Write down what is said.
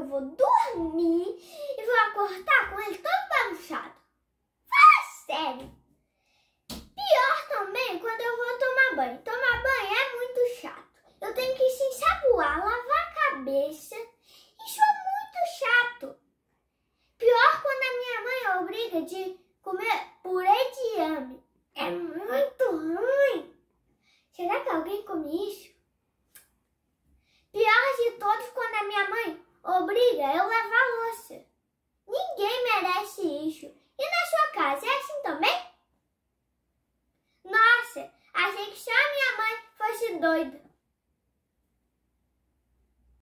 que eu vou dormir e vou acordar com ele todo bagunçado. Fala sério! Pior também quando eu vou tomar banho. Tomar banho é muito chato. Eu tenho que se assim, ensaboar, lavar a cabeça. Isso é muito chato. Pior quando a minha mãe obriga de comer purê de ame. É muito ruim. Será que alguém come isso? lixo. E na sua casa é assim também? Nossa, achei que só a minha mãe fosse doida.